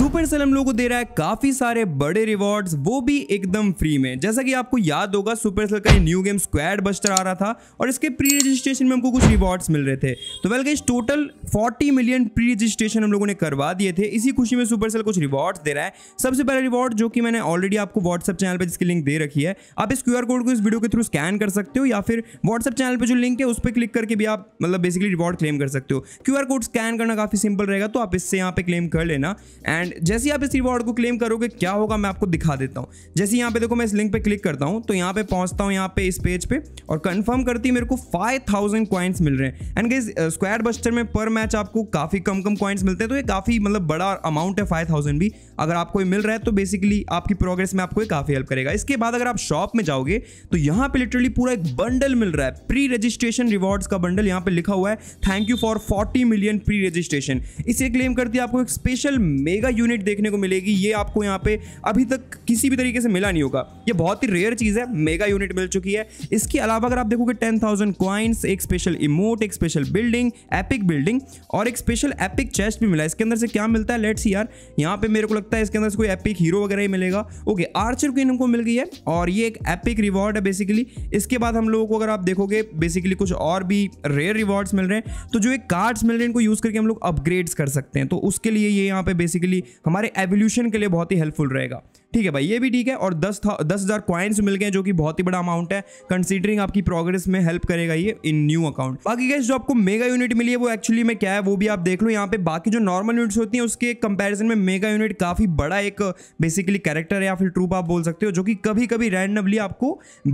super cell हम लोग को दे रहा है काफी सारे बड़े रिवॉर्ड्स वो भी एकदम फ्री में जैसा कि आपको याद होगा सुपर सेल का न्यू गेम स्क्वाड बस्टर आ रहा था और इसके प्री रजिस्ट्रेशन में हमको कुछ रिवॉर्ड्स मिल रहे थे तो वेल गई टोटल 40 मिलियन प्री रजिस्ट्रेशन हम लोगों ने करवा दिए थे इसी खुशी में सुपर सेल कुछ रिवॉर्ड्स दे रहा है सबसे पहला रिवॉर्ड जो कि मैंने ऑलरेडी आपको व्हाट्सअप चैनल पर जिसकी लिंक दे रखी है आप इस क्यू कोड को इस वीडियो के थ्रू स्कैन कर सकते हो या फिर व्हाट्सअप चैनल पर जो लिंक है उस पर क्लिक करके भी आप मतलब बेसिकली रिवॉर्ड क्लेम कर सकते हो क्यू कोड स्कैन करना काफी सिंपल रहेगा तो आप इससे यहाँ पे क्लेम कर लेना एंड एंड जैसे ही आप इस रिवॉर्ड को क्लेम करोगे क्या होगा मैं आपको दिखा देता हूँ जैसे यहाँ पे देखो मैं इस लिंक पे क्लिक करता हूँ तो यहाँ पे पहुँचता हूँ यहाँ पे इस पेज पे और कंफर्म करती है मेरे को 5000 थाउजेंड कॉइन्स मिल रहे हैं एंड गाइज स्क्वायर बस्टर में पर मैच आपको काफ़ी कम कम कॉइन्स मिलते हैं तो ये काफ़ी मतलब बड़ा अमाउंट है फाइव भी अगर आपको ये मिल रहा है तो बेसिकली आपकी प्रोग्रेस में आपको ये काफ़ी हेल्प करेगा इसके बाद अगर आप शॉप में जाओगे तो यहाँ पे लिटरली पूरा एक बंडल मिल रहा है प्री रजिस्ट्रेशन रिवॉर्ड्स का बंडल यहाँ पे लिखा हुआ है thank you for forty million pre registration इसे क्लेम करती है आपको एक स्पेशल मेगा यूनिट देखने को मिलेगी ये आपको यहाँ पे अभी तक किसी भी तरीके से मिला नहीं होगा ये बहुत ही रेयर चीज़ है मेगा यूनिट मिल चुकी है इसके अलावा अगर आप देखोगे टेन थाउजेंड क्वाइंस एक स्पेशल इमोट एक स्पेशल बिल्डिंग एपिक बिल्डिंग और एक स्पेशल एपिक चेस्ट भी मिला इसके अंदर से क्या मिलता है लेट्स यार यहाँ पे मेरे को लगता है इसके अंदर से कोई एपिक हीरो वगैरह ही मिलेगा ओके आर्चर क्वीन हमको मिल गई है और ये एक एपिक रिवॉर्ड है बेसिकली इसके बाद हम लोगों को अगर आप देखोगे बेसिकली कुछ और भी रेयर रिवॉर्ड्स मिल रहे हैं तो जो एक कार्ड्स मिल रहे हैं इनको यूज़ करके हम लोग अपग्रेड्स कर सकते हैं तो उसके लिए ये यहाँ पे बेसिकली हमारे एवोल्यूशन के लिए बहुत ही हेल्पफुल रहेगा ठीक है भाई ये भी ठीक है और दस था दस हज़ार क्वाइंस मिल गए जो कि बहुत ही बड़ा अमाउंट है कंसीडरिंग आपकी प्रोग्रेस में हेल्प करेगा ये इन न्यू अकाउंट बाकी गैस जो आपको मेगा यूनिट मिली है वो एक्चुअली में क्या है वो भी आप देख लो यहाँ पे बाकी जो नॉर्मल यूनिट्स होती हैं उसके कंपेरिजन में मेगा यूनिट काफ़ी बड़ा एक बेसिकली कैरेक्टर या फिर ट्रूप आप बोल सकते हो जो कि कभी कभी रैंडमली आपको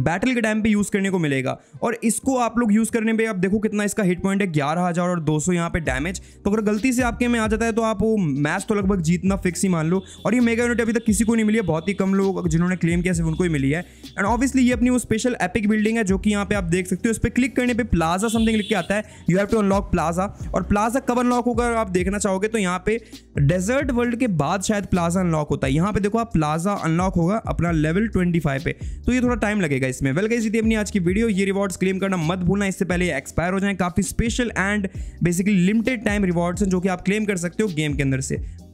बैटल के टाइम पर यूज़ करने को मिलेगा और इसको आप लोग यूज़ करने पर आप देखो कितना इसका हिट पॉइंट है ग्यारह और दो सौ पे डैमेज तो अगर गलती से आपके में आ जाता है तो आप वो मैच तो लगभग जीत इतना फिक्स ही मान लो और ये मेगा यूनिट अभी तक किसी को नहीं मिली है बहुत ही कम लोग जिन्होंने क्लेम किया सिर्फ उनको ही मिली है एंड ऑब्वियसली ये अपनी वो स्पेशल एपिक बिल्डिंग है जो कि यहाँ पे आप देख सकते हो उस पर क्लिक करने पर प्लाजा समथिंग लिख के आता है you have to unlock plaza और प्लाजा कब अनलॉक होगा आप देखना चाहोगे तो यहाँ पे डेजर्ट वर्ल्ड के बाद शायद प्लाजा अनलॉक होता है यहाँ पे देखो आप प्लाजा अनलॉक होगा अपना लेवल 25 पे तो ये थोड़ा टाइम लगेगा इसमें वेल गई थी अपनी आज की वीडियो ये रिवॉर्ड्स क्लेम करना मत भूलना इससे पहले एक्सपायर हो जाए काफी special and basically limited time rewards हैं जो कि आप क्लेम कर सकते हो गेम के अंदर से